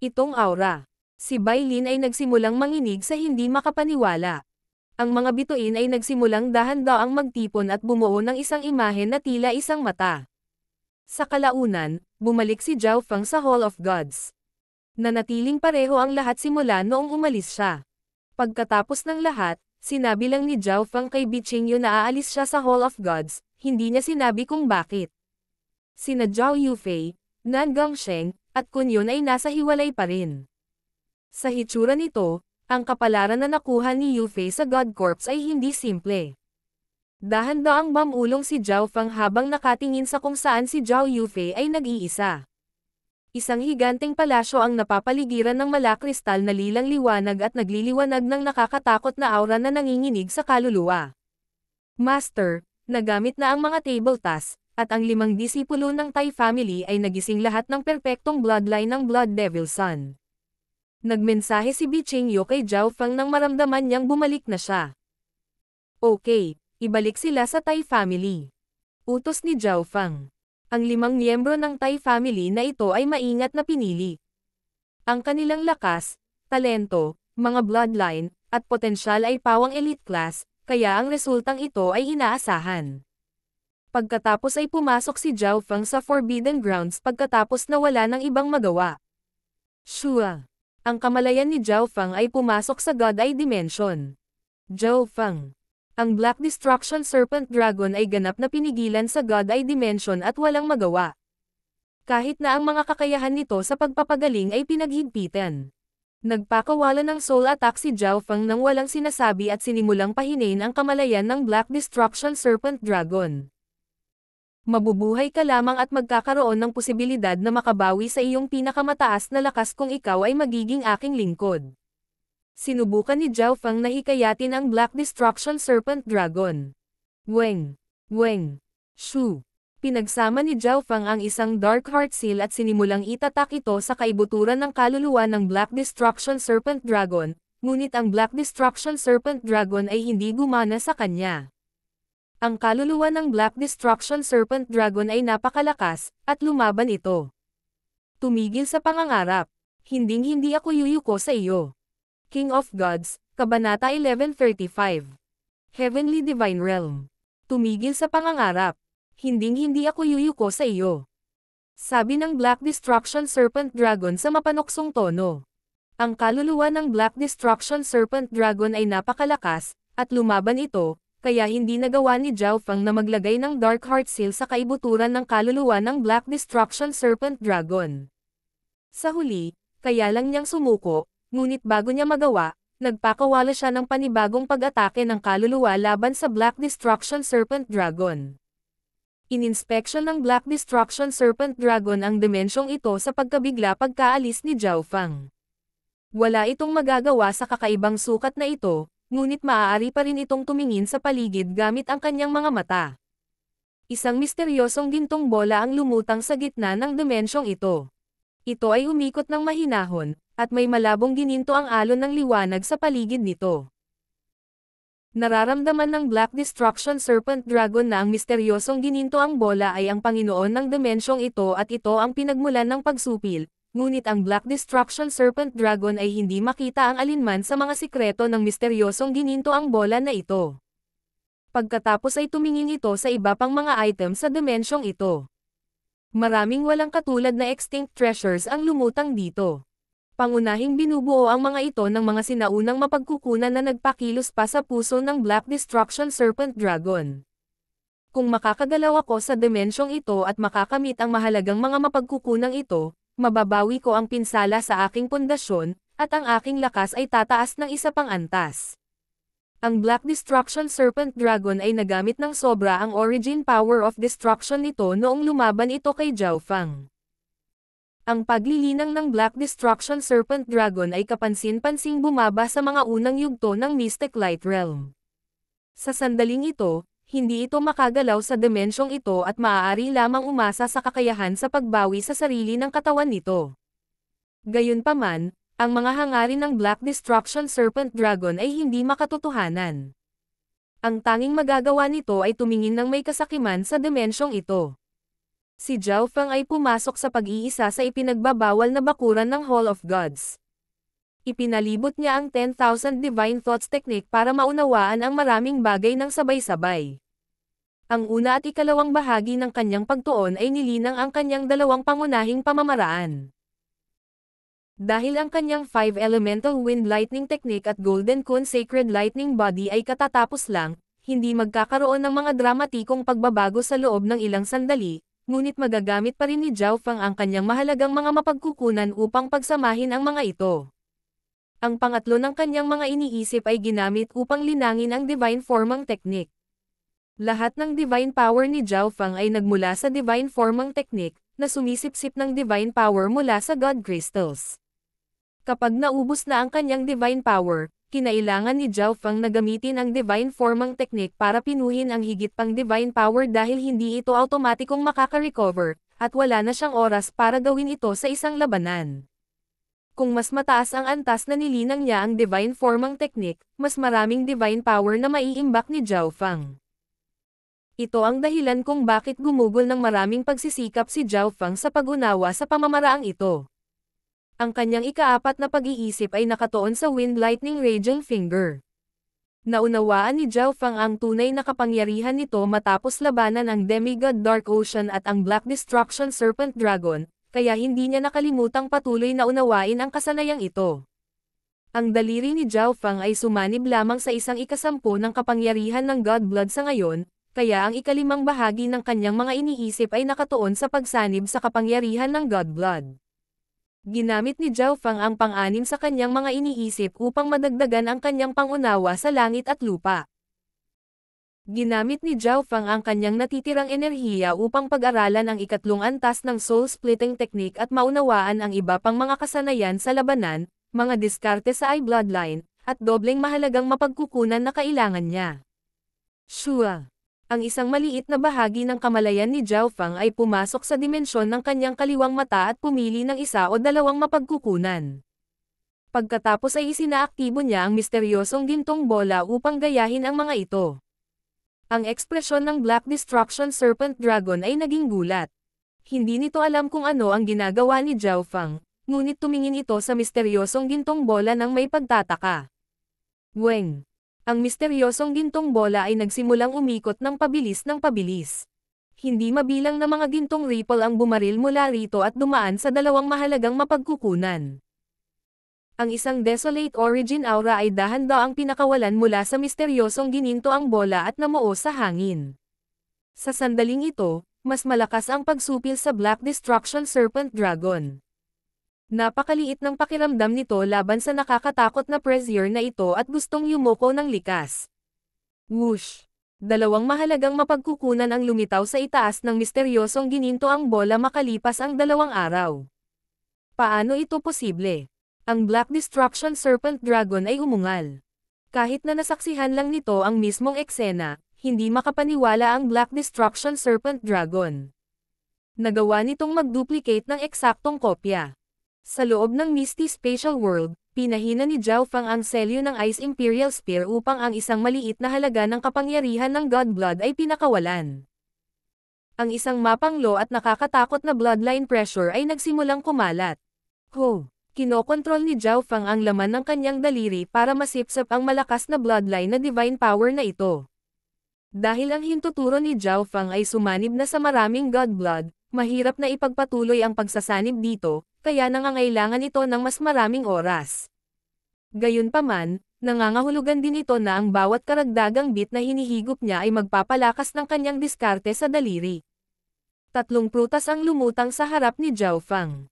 Itong aura. Si Bailin ay nagsimulang manginig sa hindi makapaniwala. Ang mga bituin ay nagsimulang dahan-daang magtipon at bumuo ng isang imahe na tila isang mata. Sa kalaunan, bumalik si Zhao Fang sa Hall of Gods. Nanatiling pareho ang lahat simula noong umalis siya. Pagkatapos ng lahat, sinabi lang ni Zhao Fang kay Bichingyo na aalis siya sa Hall of Gods, hindi niya sinabi kung bakit sina Zhao Yufei, Nangang Sheng, at Kunyon ay nasa hiwalay pa rin. Sa hitsura nito, ang kapalaran na nakuha ni Yufei sa God Corps ay hindi simple. dahan ang mamulong si Zhao Fang habang nakatingin sa kung saan si Zhao Yufei ay nag-iisa. Isang higanteng palasyo ang napapaligiran ng malakristal na lilang liwanag at nagliliwanag ng nakakatakot na aura na nanginginig sa kaluluwa. Master, nagamit na ang mga table tasks, at ang limang disipulo ng Tai family ay nagising lahat ng perpektong bloodline ng Blood Devil Son. Nagmensahe si Biching Yo kay Zhao Fang nang maramdaman niyang bumalik na siya. Okay, ibalik sila sa Tai family. Utos ni Zhao Fang. Ang limang miyembro ng Tai family na ito ay maingat na pinili. Ang kanilang lakas, talento, mga bloodline, at potensyal ay pawang elite class, kaya ang resultang ito ay inaasahan. Pagkatapos ay pumasok si Zhao Feng sa Forbidden Grounds pagkatapos na wala ng ibang magawa. Shua! Ang kamalayan ni Zhao Feng ay pumasok sa God Eye Dimension. Zhao Feng! Ang Black Destruction Serpent Dragon ay ganap na pinigilan sa God Eye Dimension at walang magawa. Kahit na ang mga kakayahan nito sa pagpapagaling ay pinaghigpitan. Nagpakawala ng soul attack si Zhao Feng nang walang sinasabi at sinimulang pahinain ang kamalayan ng Black Destruction Serpent Dragon mabubuhay ka lamang at magkakaroon ng posibilidad na makabawi sa iyong pinakamataas na lakas kung ikaw ay magiging aking lingkod. Sinubukan ni Zhao Fang na hikayatin ang Black Destruction Serpent Dragon. Weng! Weng! Shu! Pinagsama ni Zhao Fang ang isang Dark Heart Seal at sinimulang itatak ito sa kaibuturan ng kaluluwa ng Black Destruction Serpent Dragon, ngunit ang Black Destruction Serpent Dragon ay hindi gumana sa kanya. Ang kaluluwa ng Black Destruction Serpent Dragon ay napakalakas, at lumaban ito. Tumigil sa pangangarap. Hinding-hindi ako yuyuko sa iyo. King of Gods, Kabanata 1135. Heavenly Divine Realm. Tumigil sa pangangarap. Hinding-hindi ako yuyuko sa iyo. Sabi ng Black Destruction Serpent Dragon sa mapanuksong tono. Ang kaluluwa ng Black Destruction Serpent Dragon ay napakalakas, at lumaban ito, kaya hindi nagawa ni Zhao Fang na maglagay ng Dark Heart Seal sa kaibuturan ng kaluluwa ng Black Destruction Serpent Dragon. Sa huli, kaya lang niyang sumuko, ngunit bago niya magawa, nagpakawala siya ng panibagong pag-atake ng kaluluwa laban sa Black Destruction Serpent Dragon. Ininspeksyon ng Black Destruction Serpent Dragon ang dimensyong ito sa pagkabigla pagkaalis ni Zhao Fang. Wala itong magagawa sa kakaibang sukat na ito, ngunit maaari pa rin itong tumingin sa paligid gamit ang kanyang mga mata. Isang misteryosong gintong bola ang lumutang sa gitna ng dimensyong ito. Ito ay umikot ng mahinahon, at may malabong gininto ang alon ng liwanag sa paligid nito. Nararamdaman ng Black Destruction Serpent Dragon na ang misteryosong gininto ang bola ay ang Panginoon ng dimensyong ito at ito ang pinagmulan ng pagsupil, ngunit ang Black Destruction Serpent Dragon ay hindi makita ang alinman sa mga sikreto ng misteryosong gininto ang bola na ito. Pagkatapos ay tumingin ito sa iba pang mga item sa dimensyong ito. Maraming walang katulad na extinct treasures ang lumutang dito. Pangunahing binubuo ang mga ito ng mga sinaunang mapagkukunan na nagpakilos pa sa puso ng Black Destruction Serpent Dragon. Kung makakagalaw ako sa dimensyong ito at makakamit ang mahalagang mga mapagkukunang ito, mababawi ko ang pinsala sa aking pundasyon, at ang aking lakas ay tataas ng isa pang antas. Ang Black Destruction Serpent Dragon ay nagamit ng sobra ang origin power of destruction nito noong lumaban ito kay Zhao Fang. Ang paglilinang ng Black Destruction Serpent Dragon ay kapansin-pansing bumaba sa mga unang yugto ng Mystic Light Realm. Sa sandaling ito, hindi ito makagalaw sa dimensyong ito at maaari lamang umasa sa kakayahan sa pagbawi sa sarili ng katawan nito. Gayunpaman, ang mga hangarin ng Black Destruction Serpent Dragon ay hindi makatotohanan. Ang tanging magagawa nito ay tumingin ng may kasakiman sa dimensyong ito. Si Zhao Feng ay pumasok sa pag-iisa sa ipinagbabawal na bakuran ng Hall of Gods. Ipinalibot niya ang 10,000 Divine Thoughts Technique para maunawaan ang maraming bagay ng sabay-sabay. Ang una at ikalawang bahagi ng kanyang pagtuon ay nilinang ang kanyang dalawang pangunahing pamamaraan. Dahil ang kanyang Five Elemental Wind Lightning Technique at Golden Cone Sacred Lightning Body ay katatapos lang, hindi magkakaroon ng mga dramatikong pagbabago sa loob ng ilang sandali, ngunit magagamit pa rin ni Zhao Fang ang kanyang mahalagang mga mapagkukunan upang pagsamahin ang mga ito. Ang pangatlo ng kanyang mga iniisip ay ginamit upang linangin ang divine formang technique. Lahat ng divine power ni Zhao Fang ay nagmula sa divine formang technique, na sumisipsip ng divine power mula sa God Crystals. Kapag naubos na ang kanyang divine power, kinailangan ni Zhao Fang na gamitin ang divine formang technique para pinuhin ang higit pang divine power dahil hindi ito automatikong makaka-recover, at wala na siyang oras para gawin ito sa isang labanan. Kung mas mataas ang antas na nilinang niya ang divine formang technique, mas maraming divine power na maiimbak ni Zhao Fang. Ito ang dahilan kung bakit gumugol ng maraming pagsisikap si Zhao Fang sa pag-unawa sa pamamaraang ito. Ang kanyang ikaapat na pag-iisip ay nakatuon sa Wind Lightning Raging Finger. Naunawaan ni Zhao Fang ang tunay na kapangyarihan nito matapos labanan ang Demigod Dark Ocean at ang Black Destruction Serpent Dragon, kaya hindi niya nakalimutang patuloy na unawain ang kasanayang ito. Ang daliri ni Zhao Fang ay sumanib lamang sa isang ikasampu ng kapangyarihan ng God Blood sa ngayon, kaya ang ikalimang bahagi ng kanyang mga iniisip ay nakatuon sa pagsanib sa kapangyarihan ng God Blood. Ginamit ni Zhao Fang ang pang-anim sa kanyang mga iniisip upang madagdagan ang kanyang pangunawa sa langit at lupa. Ginamit ni Zhao Fang ang kanyang natitirang enerhiya upang pag-aralan ang ikatlong antas ng soul-splitting technique at maunawaan ang iba pang mga kasanayan sa labanan, mga diskarte sa eye bloodline at dobleng mahalagang mapagkukunan na kailangan niya. Shua. Ang isang maliit na bahagi ng kamalayan ni Zhao Fang ay pumasok sa dimensyon ng kanyang kaliwang mata at pumili ng isa o dalawang mapagkukunan. Pagkatapos ay isinaaktibo niya ang misteryosong gintong bola upang gayahin ang mga ito. Ang ekspresyon ng Black Destruction Serpent Dragon ay naging gulat. Hindi nito alam kung ano ang ginagawa ni Zhao Fang, ngunit tumingin ito sa misteryosong gintong bola ng may pagtataka. Weng! Ang misteryosong gintong bola ay nagsimulang umikot ng pabilis ng pabilis. Hindi mabilang na mga gintong ripple ang bumaril mula rito at dumaan sa dalawang mahalagang mapagkukunan. Ang isang desolate origin aura ay dahan-daw ang pinakawalan mula sa misteryosong gininto ang bola at namuo sa hangin. Sa sandaling ito, mas malakas ang pagsupil sa Black Destruction Serpent Dragon. Napakaliit ng pakiramdam nito laban sa nakakatakot na pressure na ito at gustong yumuko ng likas. Whoosh! Dalawang mahalagang mapagkukunan ang lumitaw sa itaas ng misteryosong gininto ang bola makalipas ang dalawang araw. Paano ito posible? ang Black Destruction Serpent Dragon ay umungal. Kahit na nasaksihan lang nito ang mismong eksena, hindi makapaniwala ang Black Destruction Serpent Dragon. Nagawa nitong mag-duplicate ng eksaktong kopya. Sa loob ng Misty Spatial World, pinahina ni Zhao Fang ang selyo ng Ice Imperial Spear upang ang isang maliit na halaga ng kapangyarihan ng God Blood ay pinakawalan. Ang isang mapanglo at nakakatakot na bloodline pressure ay nagsimulang kumalat. Ho! Kinokontrol ni Zhao Fang ang laman ng kanyang daliri para masipsap ang malakas na bloodline na divine power na ito. Dahil ang hintuturo ni Zhao Fang ay sumanib na sa maraming god blood, mahirap na ipagpatuloy ang pagsasanib dito, kaya nangangailangan ito ng mas maraming oras. Gayunpaman, nangangahulugan din ito na ang bawat karagdagang bit na hinihigop niya ay magpapalakas ng kanyang diskarte sa daliri. Tatlong prutas ang lumutang sa harap ni Zhao Fang.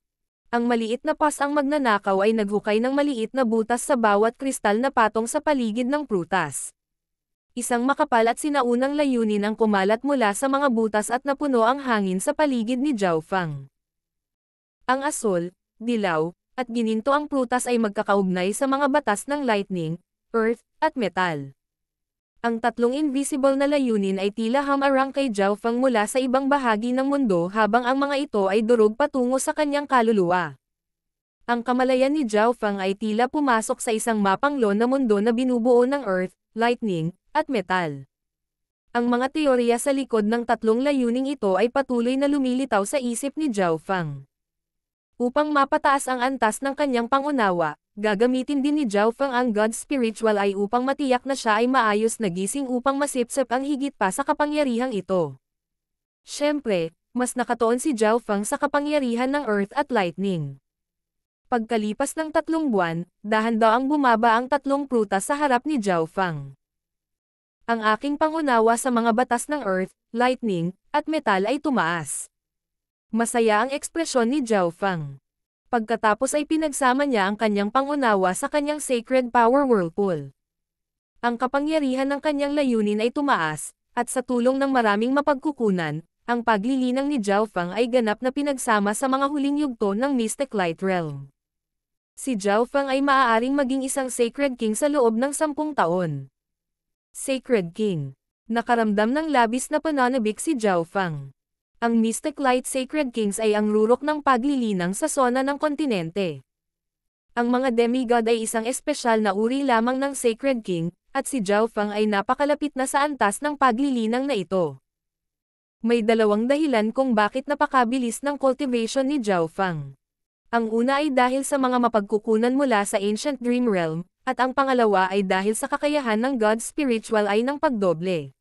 Ang maliit na pas ang magnanakaw ay naghukay ng maliit na butas sa bawat kristal na patong sa paligid ng prutas. Isang makapal at sinaunang layunin ang kumalat mula sa mga butas at napuno ang hangin sa paligid ni Zhao Fang. Ang asol, dilaw, at gininto ang prutas ay magkakaugnay sa mga batas ng lightning, earth, at metal. Ang tatlong invisible na layunin ay tila hamarang kay Zhao Fang mula sa ibang bahagi ng mundo habang ang mga ito ay durog patungo sa kanyang kaluluwa. Ang kamalayan ni Zhao Fang ay tila pumasok sa isang mapanglo na mundo na binubuo ng Earth, Lightning, at Metal. Ang mga teorya sa likod ng tatlong layuning ito ay patuloy na lumilitaw sa isip ni Zhao Fang. Upang mapataas ang antas ng kanyang pangunawa, Gagamitin din ni Jaufang ang God Spiritual Eye upang matiyak na siya ay maayos na gising upang masipsip ang higit pa sa kapangyarihang ito. Siyempre, mas nakatoon si Jaufang sa kapangyarihan ng Earth at Lightning. Pagkalipas ng tatlong buwan, dahan daw ang bumaba ang tatlong prutas sa harap ni Jaufang. Ang aking pangunawa sa mga batas ng Earth, Lightning, at Metal ay tumaas. Masaya ang ekspresyon ni Jaufang. Pagkatapos ay pinagsama niya ang kanyang pangunawa sa kanyang sacred power whirlpool. Ang kapangyarihan ng kanyang layunin ay tumaas, at sa tulong ng maraming mapagkukunan, ang paglilinang ni Zhao Fang ay ganap na pinagsama sa mga huling yugto ng Mystic Light Realm. Si Zhao Fang ay maaaring maging isang Sacred King sa loob ng sampung taon. Sacred King. Nakaramdam ng labis na pananabik si Zhao Fang. Ang Mystic Light Sacred Kings ay ang rurok ng paglilinang sa sona ng kontinente. Ang mga demigod ay isang espesyal na uri lamang ng Sacred King, at si Zhao Fang ay napakalapit na sa antas ng paglilinang na ito. May dalawang dahilan kung bakit napakabilis ng cultivation ni Zhao Fang. Ang una ay dahil sa mga mapagkukunan mula sa Ancient Dream Realm, at ang pangalawa ay dahil sa kakayahan ng God's Spiritual Eye ng pagdoble.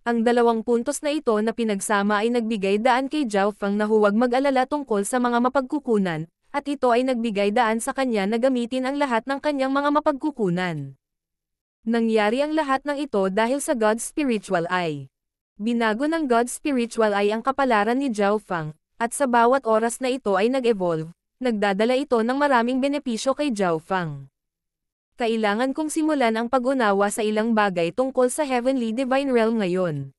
Ang dalawang puntos na ito na pinagsama ay nagbigay daan kay Zhao Fang na huwag mag-alala tungkol sa mga mapagkukunan, at ito ay nagbigay daan sa kanya na gamitin ang lahat ng kanyang mga mapagkukunan. Nangyari ang lahat ng ito dahil sa God's Spiritual Eye. Binago ng God's Spiritual Eye ang kapalaran ni Zhao Fang, at sa bawat oras na ito ay nag-evolve, nagdadala ito ng maraming benepisyo kay Zhao Fang kailangan kong simulan ang pag-unawa sa ilang bagay tungkol sa Heavenly Divine Realm ngayon.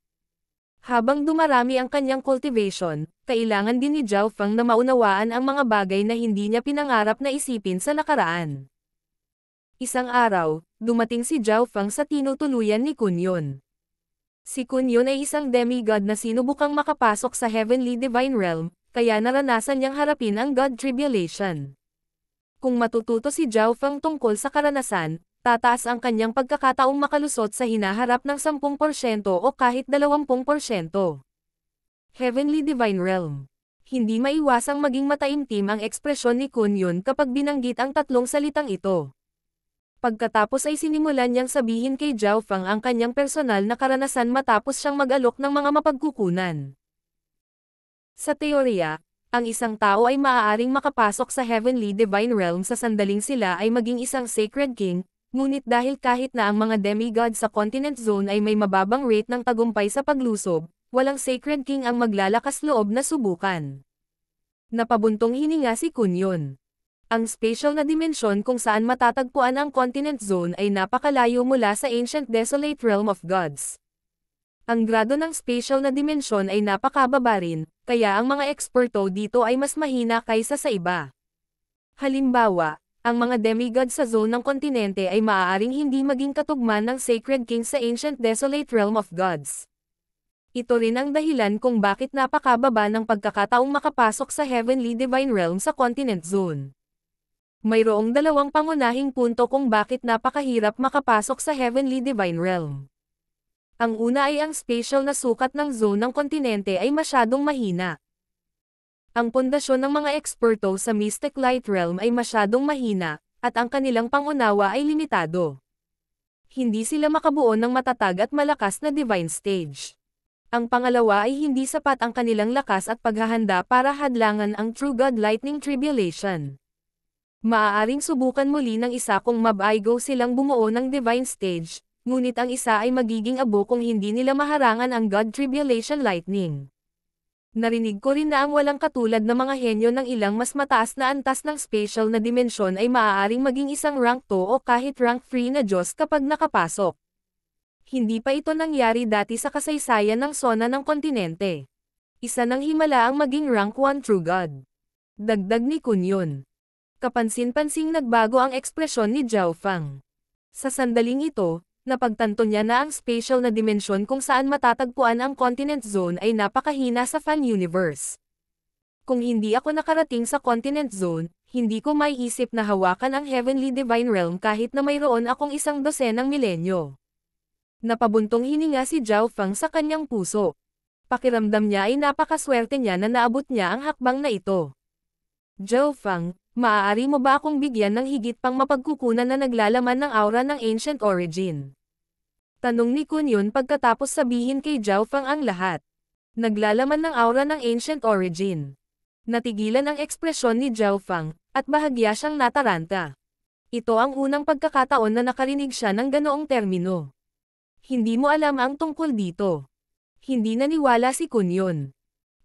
Habang dumarami ang kanyang cultivation, kailangan din ni Zhao Feng na maunawaan ang mga bagay na hindi niya pinangarap na isipin sa nakaraan. Isang araw, dumating si Zhao Feng sa tinutuluyan ni Kunyon. Si Kunyon ay isang demigod na sinubukang makapasok sa Heavenly Divine Realm, kaya naranasan niyang harapin ang God Tribulation. Kung matututo si Zhao Feng tungkol sa karanasan, tataas ang kanyang pagkakataong makalusot sa hinaharap ng 10% o kahit 20%. Heavenly Divine Realm Hindi maiwasang maging mataimtim ang ekspresyon ni Kun Yun kapag binanggit ang tatlong salitang ito. Pagkatapos ay sinimulan niyang sabihin kay Zhao Fang ang kanyang personal na karanasan matapos siyang mag-alok ng mga mapagkukunan. Sa teorya, ang isang tao ay maaaring makapasok sa heavenly divine realm sa sandaling sila ay maging isang sacred king, ngunit dahil kahit na ang mga demigod sa continent zone ay may mababang rate ng tagumpay sa paglusob, walang sacred king ang maglalakas loob na subukan. Napabuntong hininga si Kunyon. Ang spatial na dimensyon kung saan matatagpuan ang continent zone ay napakalayo mula sa ancient desolate realm of gods. Ang grado ng spatial na dimensyon ay napakababa rin, kaya ang mga eksperto dito ay mas mahina kaysa sa iba. Halimbawa, ang mga demigod sa zone ng kontinente ay maaaring hindi maging katugman ng Sacred King sa Ancient Desolate Realm of Gods. Ito rin ang dahilan kung bakit napakababa ng pagkakataong makapasok sa Heavenly Divine Realm sa Continent Zone. Mayroong dalawang pangunahing punto kung bakit napakahirap makapasok sa Heavenly Divine Realm. Ang una ay ang spatial na sukat ng zone ng kontinente ay masyadong mahina. Ang pundasyon ng mga eksperto sa Mystic Light Realm ay masyadong mahina, at ang kanilang pangunawa ay limitado. Hindi sila makabuo ng matatag at malakas na divine stage. Ang pangalawa ay hindi sapat ang kanilang lakas at paghahanda para hadlangan ang True God Lightning Tribulation. Maaaring subukan muli ng isa kung mab-igo silang bumuo ng divine stage, ngunit ang isa ay magiging abo kung hindi nila maharangan ang God Tribulation Lightning. Narinig ko rin na ang walang katulad na mga henyo ng ilang mas mataas na antas ng spatial na dimensyon ay maaaring maging isang rank 2 o kahit rank 3 na Diyos kapag nakapasok. Hindi pa ito nangyari dati sa kasaysayan ng sona ng kontinente. Isa ng Himala ang maging rank 1 true God. Dagdag ni Kunyon. Kapansin-pansing nagbago ang ekspresyon ni Zhao Fang. Sa sandaling ito, Napagtanto niya na ang spatial na dimensyon kung saan matatagpuan ang continent zone ay napakahina sa fan universe. Kung hindi ako nakarating sa continent zone, hindi ko may isip na hawakan ang heavenly divine realm kahit na mayroon akong isang dosenang milenyo. Napabuntong hininga si Zhao Fang sa kanyang puso. Pakiramdam niya ay napakaswerte niya na naabot niya ang hakbang na ito. Zhao Fang, Maaari mo ba akong bigyan ng higit pang mapagkukunan na naglalaman ng aura ng ancient origin? Tanong ni Kun Yun pagkatapos sabihin kay Zhao Fang ang lahat. Naglalaman ng aura ng ancient origin. Natigilan ang ekspresyon ni Zhao Fang, at bahagya siyang nataranta. Ito ang unang pagkakataon na nakarinig siya ng ganoong termino. Hindi mo alam ang tungkol dito. Hindi naniwala si Kun Yun.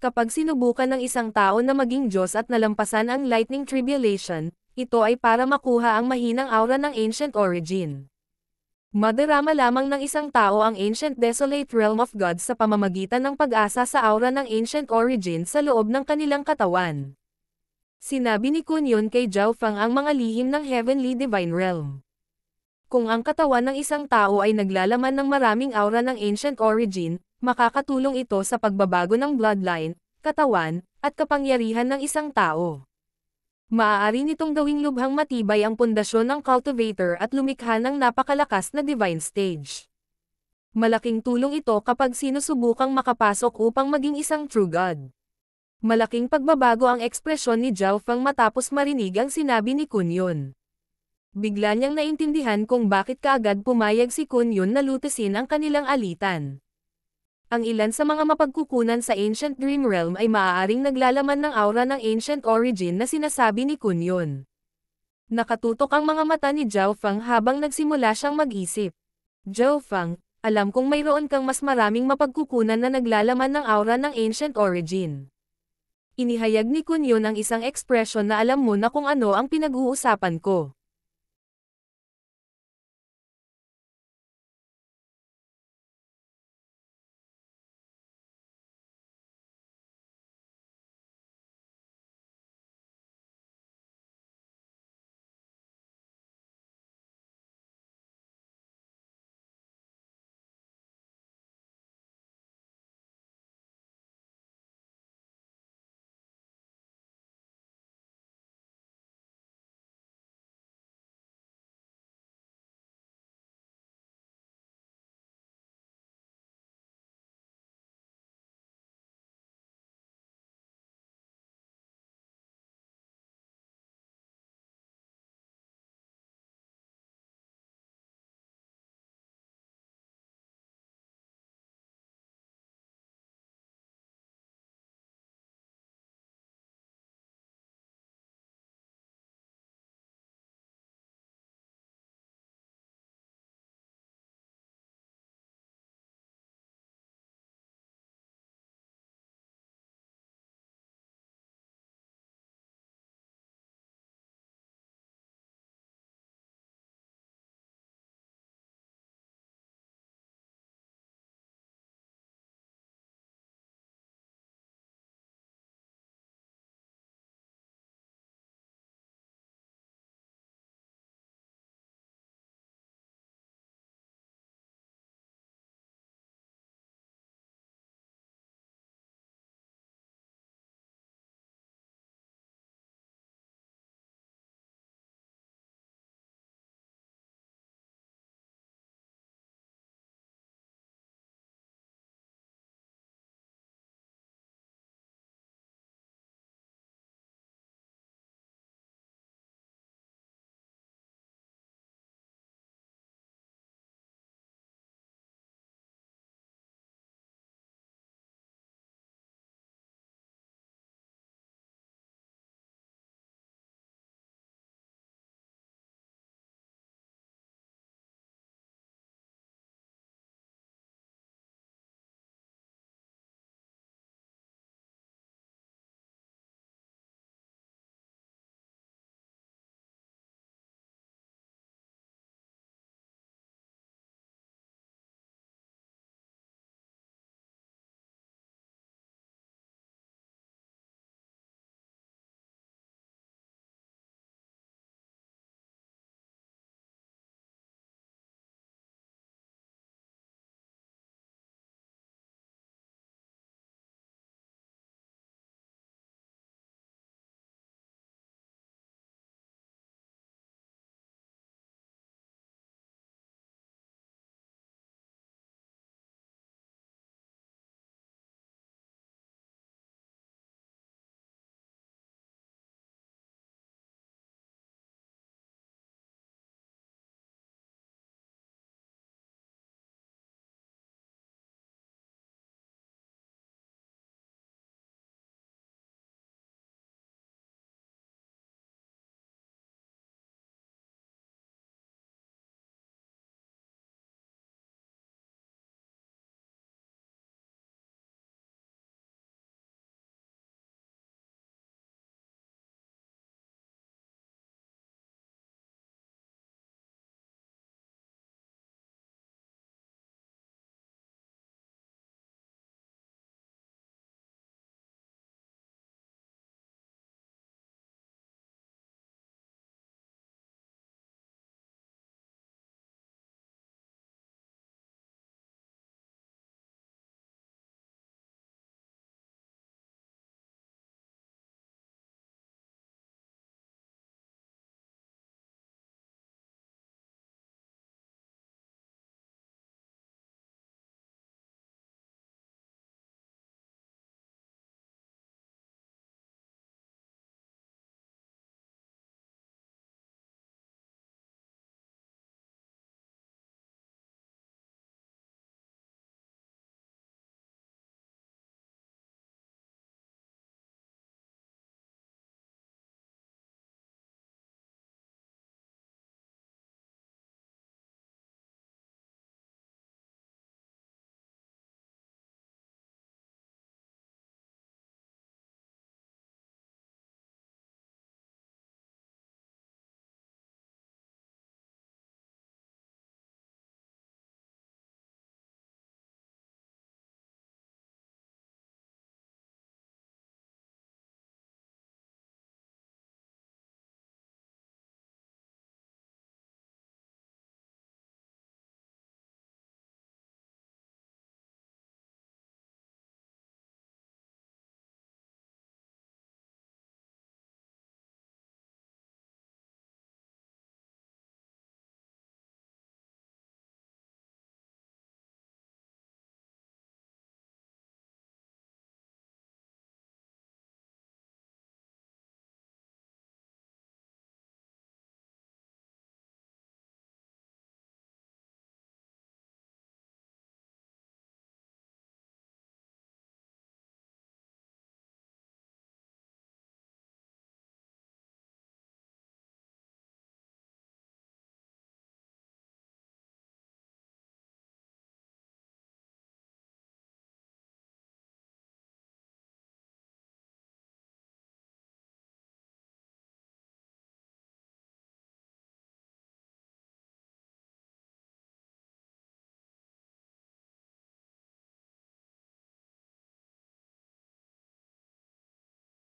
Kapag sinubukan ng isang tao na maging Diyos at nalampasan ang lightning tribulation, ito ay para makuha ang mahinang aura ng ancient origin. Madarama lamang ng isang tao ang ancient desolate realm of God sa pamamagitan ng pag-asa sa aura ng ancient origin sa loob ng kanilang katawan. Sinabi ni Kunyon kay Zhao Fang ang mga lihim ng heavenly divine realm. Kung ang katawan ng isang tao ay naglalaman ng maraming aura ng ancient origin, Makakatulong ito sa pagbabago ng bloodline, katawan, at kapangyarihan ng isang tao. Maaari nitong gawing lubhang matibay ang pundasyon ng cultivator at lumikha ng napakalakas na divine stage. Malaking tulong ito kapag sinusubukang makapasok upang maging isang true god. Malaking pagbabago ang ekspresyon ni Zhao matapos marinig ang sinabi ni Kunyun. Bigla niyang naintindihan kung bakit kaagad pumayag si Kunyun na lutesin ang kanilang alitan. Ang ilan sa mga mapagkukunan sa Ancient Dream Realm ay maaaring naglalaman ng aura ng Ancient Origin na sinasabi ni Kunyon. Nakatutok ang mga mata ni Zhao Fang habang nagsimula siyang mag-isip. Zhao Fang, alam kong mayroon kang mas maraming mapagkukunan na naglalaman ng aura ng Ancient Origin. Inihayag ni Kunyon ang isang ekspresyon na alam mo na kung ano ang pinag-uusapan ko.